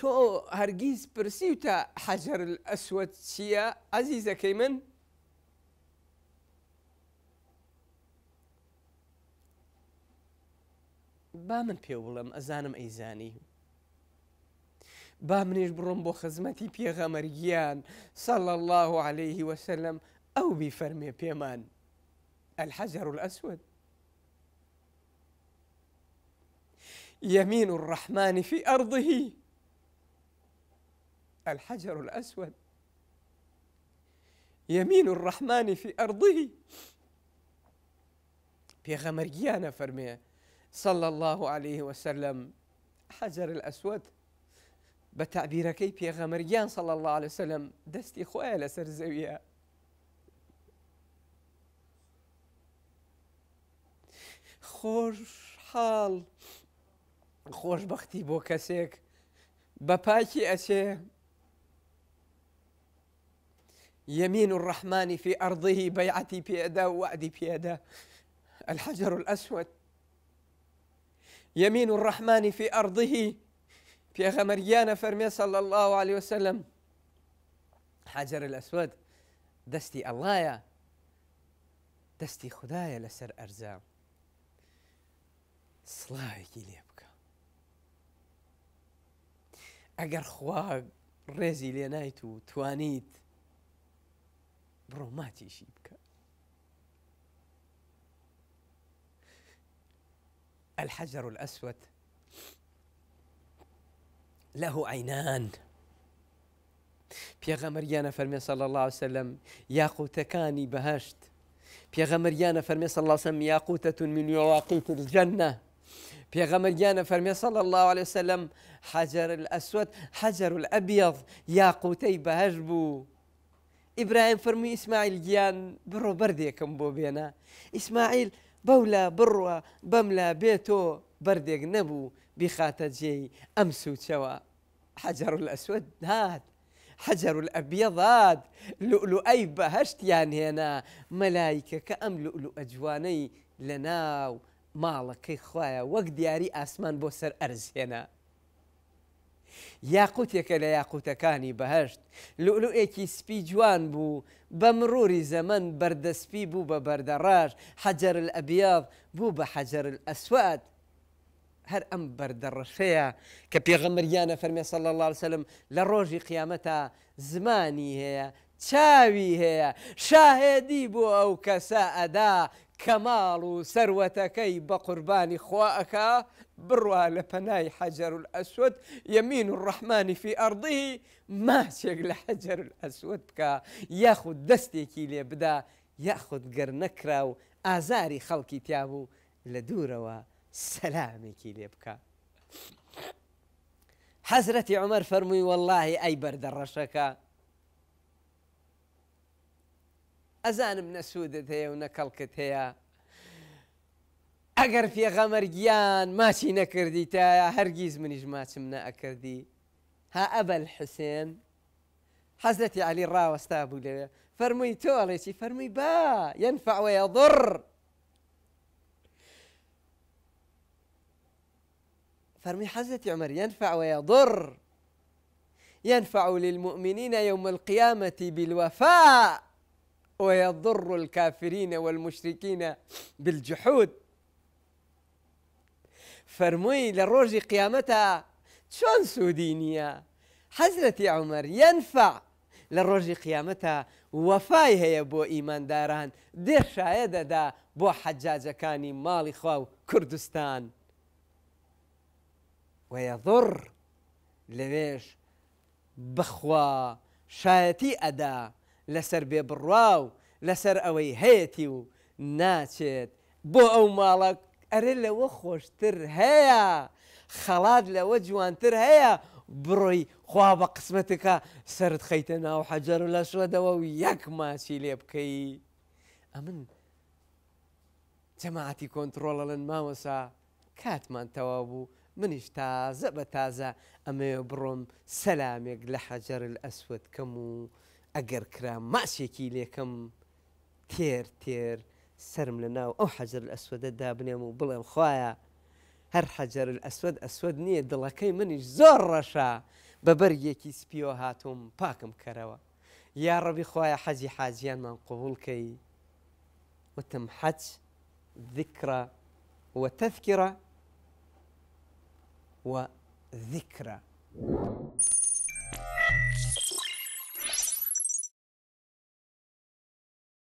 تو هرگیز پرسیو تا حجر الاسود چیه ئەزی که من؟ با من پێ بڵم ئەزانم ئەیزانی با بروم بو خزمتی پیغمر گیان سەڵ الله علیه عليه وسلم ئەو بیفەرمێ پیمان الحجر الأسود يمين الرحمن في أرضه الحجر الأسود يمين الرحمن في أرضه پێغەمەر گیانە فەرمێ صلى الله عليه وسلم الاسود بتعبير كيف يا غمريان صلى الله عليه وسلم دستي خۆیان لەسەر خوش حال خوش بختي کەسێک بە بباكي ئەچێ يمين الرحمن في أرضه بيعتي بيده وعدي بيده الحجر الأسود يمين الرحمن في أرضه بيغمريانا فرمي صلى الله عليه وسلم حجر الأسود دستي الله يا دستي خدايا لسر أرزام صلاحك لێ بکە ئەگەر خوا لينايتو لێ نایت و توانیت بڕۆ ماتیشی بك الحجر الأسود له عينان عینان پێغەمەریانە فرمي صلى الله عليه وسلم بهشت صلى الله عليه وسلم ياقوتة من يواقيت الجنة ترجەنە پێغەمەریانە فرمي صلى الله عليه وسلم حجر الأسود حجر الأبيض ياقوتي بەهش إبراهيم فرمي إسماعيل جيان برو بردي بۆ بێنە إسماعيل بولا بروا بملا بيتو بردي نبو بخاتة جي أمسو سوچەوە حجر الأسود هاد حجر الأبيض هاد لولوئەی بەهشتیان يعني هنا ملايكة ئەم لولو ئەجوانەی لە ناو ماڵەکەی خویە وەک دیاری بوسر أرز هنا یاقوتێکە لە یاقوتەکانی بەهشت لولوئێکی سپی جوان بوو بە مروری زەمن بەردەسپی بوو بە بەردەڕاش حەجر ئەبیاب بوو بە حەجر ئەسوات هەر ئەم بەردەڕەشەیە کە پێغەمریانە فەرمی سەڵ الله سلم لە ڕۆژی قیامەتە زمانی هەیە چاوی هەیە شاهێدی بۆ ئەو کەسە ئەدا کەماڵ و سەروەتەکەی بە قوربانی خواەکە بڕوا لە پەنای حەجر ئەسود یەمین و ڕحمانی فی ئەڕدی ماچێک لە حەجر ئەسود بکە یاخود دەستێکی لێ بدا یاخود گەر نەکرا و ئازاری خەڵکی تیابوو لە دوورەوە سەلامێکی لێ بکە. حەزرەتی عمەر فەرمووی وەلهی ئەی بەردەڕەشەکە أزان ئەزانم هي هەیە و أجر في غمر جيان ماشي نكردي تا من منیش من أكردي ها أبا الحسين حزتي علی ڕاوەستا بوو فرمي فەرمووی تۆڵێکی فرمي با ينفع ويضر فرمي حزتي عمر ينفع ويضر ينفع للمؤمنين يوم القيامة بالوفاء ويضر الكافرين والمشركين بالجحود فرمي لە قيامتها شون سودينيا حزرتي عمر ينفع قيامتها وفايها يا بو ايمان داران دير شايدة دا بو حجاجة كاني مالي خواو كردستان ويضر لەوێش بخوا شايتي أدا لەسەر بێ بڕواو لەسەر ئەوەی هەیەی و ناچێت بۆ ئەو ماڵک ئەرێ لەوە خۆشتر هەیە خەڵات لەوە جوانتر هەیە بڕۆی خوا بە قسمەتەکە سرد خەیتە ناو حەجەر و لە شوەدەوە و یەک ماچی لێ بکەی ئەمن جەماعتی کۆنتترۆڵەڵەن ماوەسا کاتمان تەوا بوو منیش تازە بە تازە ئەمێ بڕۆم سەلامێک لە حەجەر ئەسوت کەم و کرام کرا ماسێکی لێکم تیر تیر سرم لە ناو حجر الاسود ئەسودە دابنێم و بڵێم خویە هەر حەجر ئەسود ئەسود نییە دڵەکەی منیش زور ڕەشە بەبەر یەکی سپیو هاتووم پاکم کەرەوە یا قبول کی و تم قوڵکەی وتم و ذکرە و وذكرى